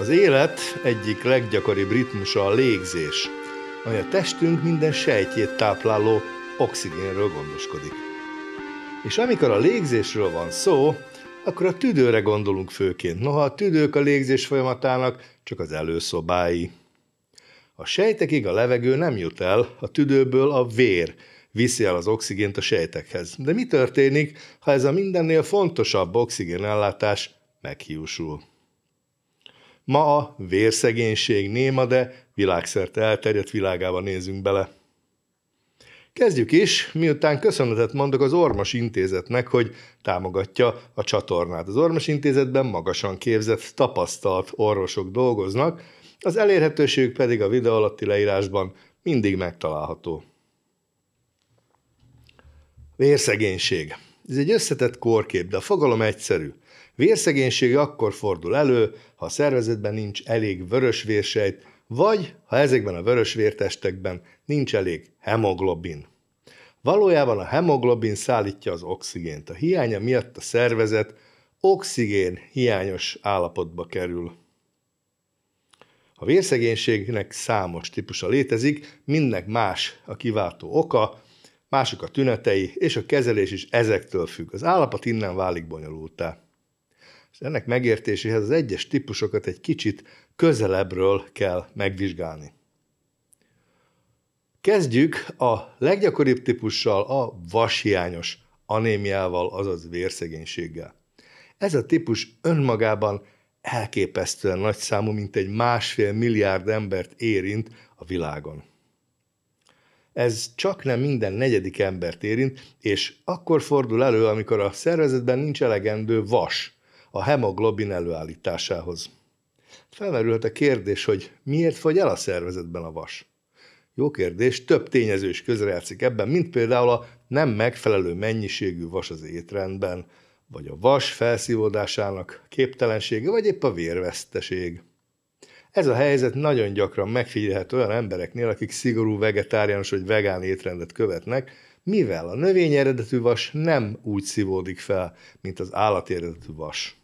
Az élet egyik leggyakoribb ritmusa a légzés, amely a testünk minden sejtjét tápláló oxigénről gondoskodik. És amikor a légzésről van szó, akkor a tüdőre gondolunk főként. Noha a tüdők a légzés folyamatának csak az előszobái. A sejtekig a levegő nem jut el, a tüdőből a vér viszi el az oxigént a sejtekhez. De mi történik, ha ez a mindennél fontosabb oxigénellátás meghiúsul? Ma a vérszegénység néma, de világszerte elterjedt világába nézünk bele. Kezdjük is, miután köszönetet mondok az Ormos Intézetnek, hogy támogatja a csatornát. Az Ormos Intézetben magasan képzett, tapasztalt orvosok dolgoznak, az elérhetőség pedig a videó alatti leírásban mindig megtalálható. Vérszegénység. Ez egy összetett kórkép, de a fogalom egyszerű – Vérszegénység akkor fordul elő, ha a szervezetben nincs elég vérsejt, vagy ha ezekben a vértestekben nincs elég hemoglobin. Valójában a hemoglobin szállítja az oxigént. A hiánya miatt a szervezet oxigén hiányos állapotba kerül. A vérszegénységnek számos típusa létezik, mindnek más a kiváltó oka, mások a tünetei, és a kezelés is ezektől függ. Az állapot innen válik bonyolultá és ennek megértéséhez az egyes típusokat egy kicsit közelebbről kell megvizsgálni. Kezdjük a leggyakoribb típussal, a vashiányos anémiával, azaz vérszegénységgel. Ez a típus önmagában elképesztően nagy számú, mint egy másfél milliárd embert érint a világon. Ez csak nem minden negyedik embert érint, és akkor fordul elő, amikor a szervezetben nincs elegendő vas, a hemoglobin előállításához. Felmerülhet a kérdés, hogy miért fogy el a szervezetben a vas? Jó kérdés, több tényező is közrejátszik ebben, mint például a nem megfelelő mennyiségű vas az étrendben, vagy a vas felszívódásának képtelensége, vagy épp a vérveszteség. Ez a helyzet nagyon gyakran megfigyelhető olyan embereknél, akik szigorú vegetáriánus vagy vegán étrendet követnek, mivel a növény eredetű vas nem úgy szívódik fel, mint az állati eredetű vas.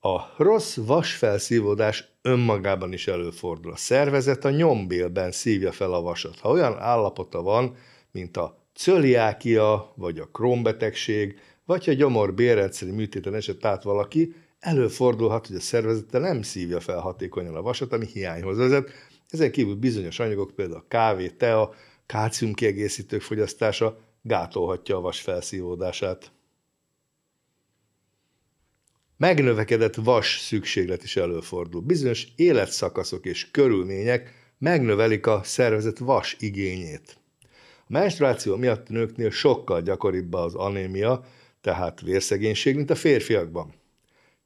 A rossz vasfelszívódás önmagában is előfordul. A szervezet a nyombélben szívja fel a vasat. Ha olyan állapota van, mint a cöliákia, vagy a krómbetegség, vagy ha gyomor bérrendszeri műtéten esett át valaki, előfordulhat, hogy a szervezete nem szívja fel hatékonyan a vasat, ami hiányhoz vezet. Ezen kívül bizonyos anyagok, például a kávé, tea, kálcium kiegészítők fogyasztása gátolhatja a vas felszívódását. Megnövekedett vas szükséglet is előfordul. Bizonyos életszakaszok és körülmények megnövelik a szervezet vas igényét. A menstruáció miatt a nőknél sokkal gyakoribb az anémia, tehát vérszegénység, mint a férfiakban.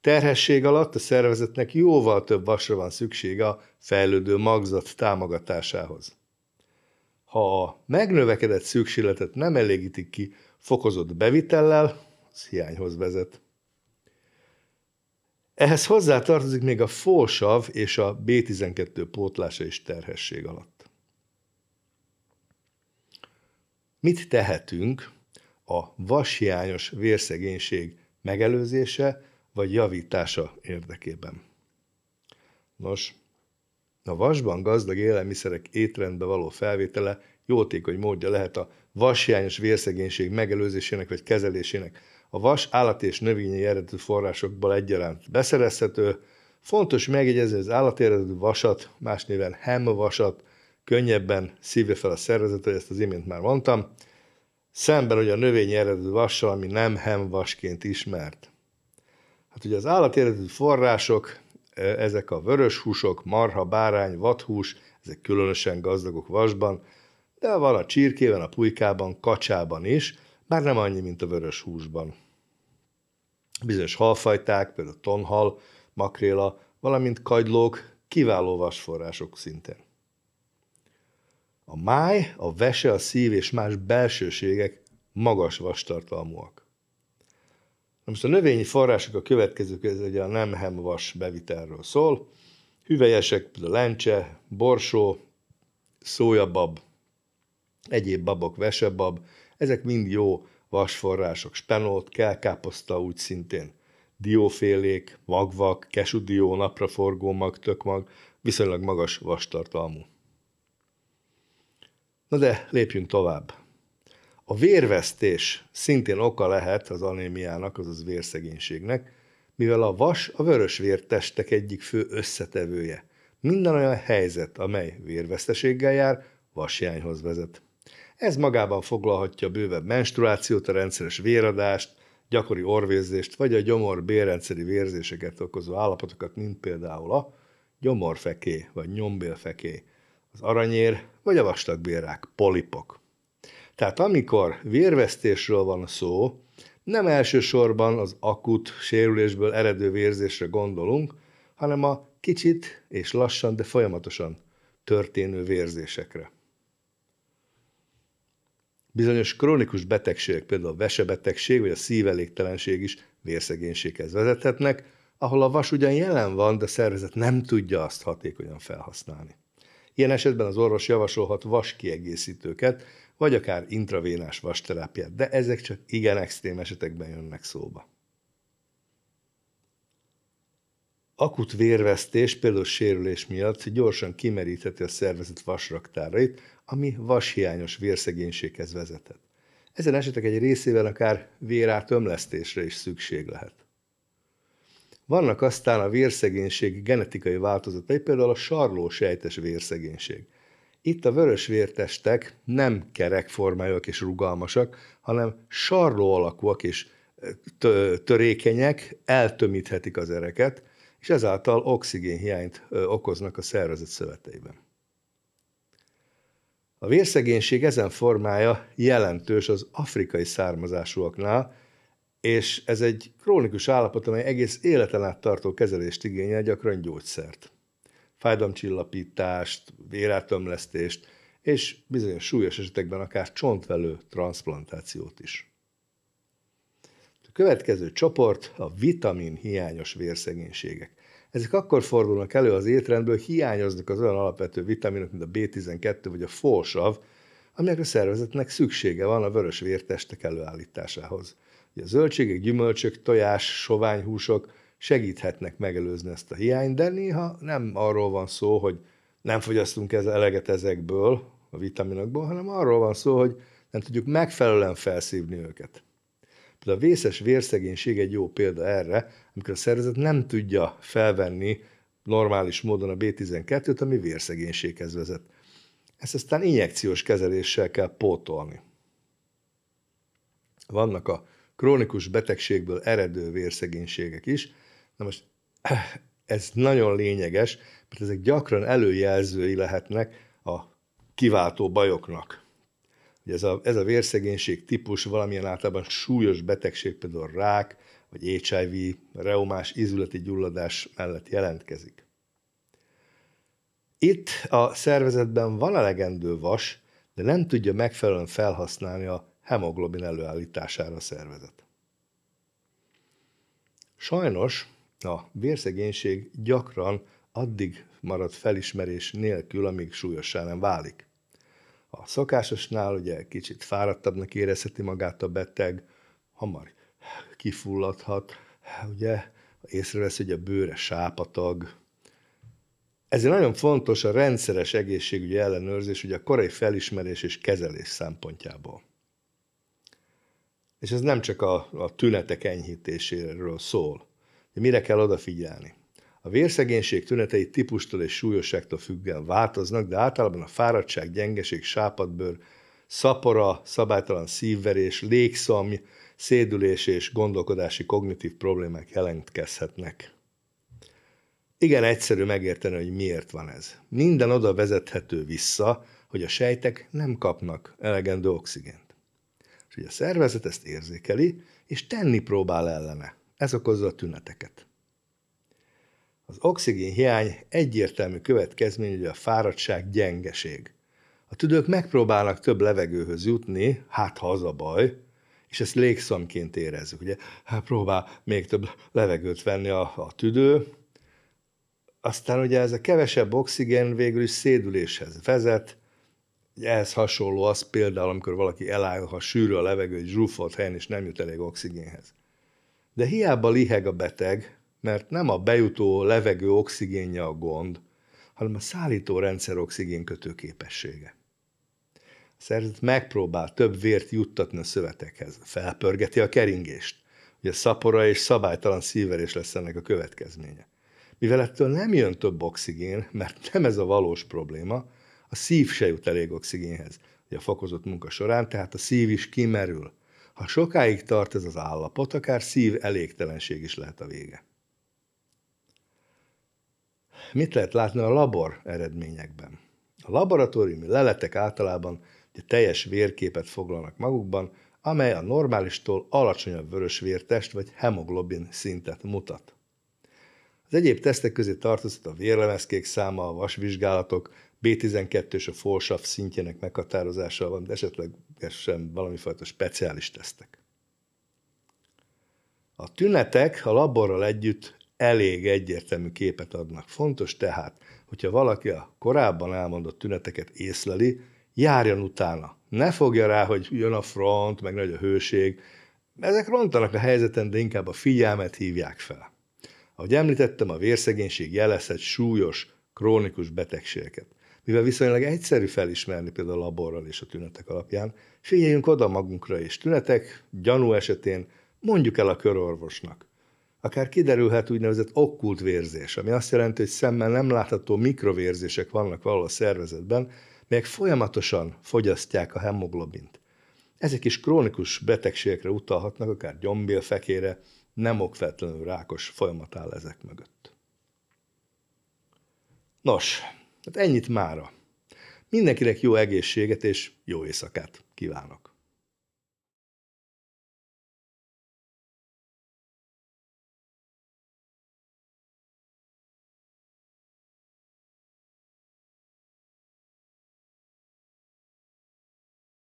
Terhesség alatt a szervezetnek jóval több vasra van szüksége a fejlődő magzat támogatásához. Ha a megnövekedett szükségletet nem elégítik ki fokozott bevitellel, az hiányhoz vezet. Ehhez hozzá tartozik még a fósav és a B12 pótlása is terhesség alatt. Mit tehetünk a vashiányos vérszegénység megelőzése vagy javítása érdekében? Nos, a vasban gazdag élelmiszerek étrendbe való felvétele jótékony módja lehet a vashiányos vérszegénység megelőzésének vagy kezelésének. A vas állat és növényi eredetű forrásokból egyaránt beszerezhető. Fontos megjegyezni, az állati eredetű vasat, más néven vasat, könnyebben szívja fel a szervezet, hogy ezt az imént már mondtam, szemben hogy a növényi eredetű vassal, ami nem vasként ismert. Hát ugye az állati eredetű források ezek a vörös húsok, marha, bárány, vathús, ezek különösen gazdagok vasban, de van a csirkében, a pulykában, kacsában is, bár nem annyi, mint a vörös húsban. Bizonyos halfajták, például tonhal, makréla, valamint kagylók kiváló vasforrások szintén. A máj, a vese, a szív és más belsőségek magas vastartalmúak. Na most a növényi források a következők, ez ugye a nem vas bevitelről szól. Hüvelyesek, például lencse, borsó, szójabab, egyéb babok, vesebab, ezek mind jó vasforrások. Spenót, kelkáposzta úgy szintén. Diófélék, magvak, kesudió, napraforgó mag, tökmag, viszonylag magas vastartalmú. Na de lépjünk tovább. A vérvesztés szintén oka lehet az anémiának, azaz vérszegénységnek, mivel a vas a vörösvértestek egyik fő összetevője. Minden olyan helyzet, amely vérveszteséggel jár, vasjányhoz vezet. Ez magában foglalhatja bővebb menstruációt, a rendszeres véradást, gyakori orvérzést, vagy a gyomor bérrendszeri vérzéseket okozó állapotokat, mint például a gyomorfeké, vagy nyombélfeké, az aranyér, vagy a vastagbérák, polipok. Tehát amikor vérvesztésről van szó, nem elsősorban az akut sérülésből eredő vérzésre gondolunk, hanem a kicsit és lassan, de folyamatosan történő vérzésekre. Bizonyos krónikus betegségek, például a vesebetegség vagy a szívelégtelenség is vérszegénységhez vezethetnek, ahol a vas ugyan jelen van, de a szervezet nem tudja azt hatékonyan felhasználni. Ilyen esetben az orvos javasolhat vaskiegészítőket, vagy akár intravénás vasterápiát, de ezek csak igen extrém esetekben jönnek szóba. Akut vérvesztés, például sérülés miatt gyorsan kimerítheti a szervezet vasraktárait, ami vashiányos vérszegénységhez vezethet. Ezen esetek egy részével akár vérátömlesztésre is szükség lehet. Vannak aztán a vérszegénység genetikai változatai, például a sejtes vérszegénység. Itt a vörös vértestek nem kerekformájúak és rugalmasak, hanem sarló alakúak és törékenyek, eltömíthetik az ereket, és ezáltal oxigénhiányt okoznak a szervezet szöveteiben. A vérszegénység ezen formája jelentős az afrikai származásúaknál, és ez egy krónikus állapot, amely egész életen át tartó kezelést igényel, gyakran gyógyszert. Fájdalomcsillapítást, vérátömlesztést, és bizonyos súlyos esetekben akár csontvelő transplantációt is. A következő csoport a vitamin hiányos vérszegénységek. Ezek akkor fordulnak elő az étrendből, hiányoznak az olyan alapvető vitaminok, mint a B12 vagy a folsav, amelyek a szervezetnek szüksége van a vörös vértestek előállításához. A zöldségek, gyümölcsök, tojás, soványhúsok segíthetnek megelőzni ezt a hiányt, de néha nem arról van szó, hogy nem fogyasztunk ez eleget ezekből, a vitaminokból, hanem arról van szó, hogy nem tudjuk megfelelően felszívni őket. Például a vészes vérszegénység egy jó példa erre, amikor a szervezet nem tudja felvenni normális módon a B12-t, ami vérszegénységhez vezet. Ezt aztán injekciós kezeléssel kell pótolni. Vannak a krónikus betegségből eredő vérszegénységek is. Na most ez nagyon lényeges, mert ezek gyakran előjelzői lehetnek a kiváltó bajoknak. Ugye ez a, ez a vérszegénység típus valamilyen általában súlyos betegség, például rák, vagy HIV, reumás, izületi gyulladás mellett jelentkezik. Itt a szervezetben van elegendő vas, de nem tudja megfelelően felhasználni a hemoglobin előállítására a szervezet. Sajnos a vérszegénység gyakran addig marad felismerés nélkül, amíg súlyossá nem válik. A szokásosnál ugye kicsit fáradtabbnak érezheti magát a beteg, hamar kifulladhat, ugye észrevesz, hogy a bőre sápatag. Ezért nagyon fontos a rendszeres egészségügyi ellenőrzés, ugye a korai felismerés és kezelés szempontjából. És ez nem csak a, a tünetek enyhítéséről szól. De mire kell odafigyelni? A vérszegénység tünetei típustól és súlyosságtól függően változnak, de általában a fáradtság, gyengeség, sápadbőr, szapora, szabálytalan szívverés, légszom, szédülés és gondolkodási kognitív problémák jelentkezhetnek. Igen egyszerű megérteni, hogy miért van ez. Minden oda vezethető vissza, hogy a sejtek nem kapnak elegendő oxigént. És a szervezet ezt érzékeli, és tenni próbál ellene. Ez okozza a tüneteket. Az oxigén hiány egyértelmű következmény, hogy a fáradtság gyengeség. A tüdők megpróbálnak több levegőhöz jutni, hát ha az a baj, és ezt légszomként érezzük. Ugye? Hát próbál még több levegőt venni a, a tüdő, aztán ugye ez a kevesebb oxigén végül is szédüléshez vezet, ehhez hasonló az például, amikor valaki eláll, ha sűrű a levegő egy zsúfolt helyen, és nem jut elég oxigénhez. De hiába liheg a beteg, mert nem a bejutó levegő oxigénje a gond, hanem a szállító rendszer oxigén képessége. A szervezet megpróbál több vért juttatni a szövetekhez, felpörgeti a keringést, hogy a szapora és szabálytalan szíverés lesz ennek a következménye. Mivel ettől nem jön több oxigén, mert nem ez a valós probléma, a szív se jut elég oxigénhez a fokozott munka során, tehát a szív is kimerül. Ha sokáig tart ez az állapot, akár szív elégtelenség is lehet a vége. Mit lehet látni a labor eredményekben? A laboratóriumi leletek általában egy teljes vérképet foglalnak magukban, amely a normálistól alacsonyabb vörös vértest vagy hemoglobin szintet mutat. Az egyéb tesztek közé tartozott a vérlemezkék száma, a vasvizsgálatok, B12 és a forsav szintjének meghatározása van, de esetleg sem valamifajta speciális tesztek. A tünetek a laborral együtt elég egyértelmű képet adnak. Fontos tehát, hogyha valaki a korábban elmondott tüneteket észleli, járjon utána. Ne fogja rá, hogy jön a front, meg nagy a hőség. Ezek rontanak a helyzeten, de inkább a figyelmet hívják fel. Ahogy említettem, a vérszegénység jelezhet súlyos, krónikus betegségeket mivel viszonylag egyszerű felismerni például a laborral és a tünetek alapján, figyeljünk oda magunkra és tünetek, gyanú esetén mondjuk el a körorvosnak. Akár kiderülhet úgynevezett okkult vérzés, ami azt jelenti, hogy szemmel nem látható mikrovérzések vannak valahol a szervezetben, melyek folyamatosan fogyasztják a hemoglobint. Ezek is krónikus betegségekre utalhatnak, akár gyombélfekére, nem okvetlenül rákos folyamat áll ezek mögött. Nos, Hát ennyit mára. Mindenkinek jó egészséget és jó éjszakát kívánok!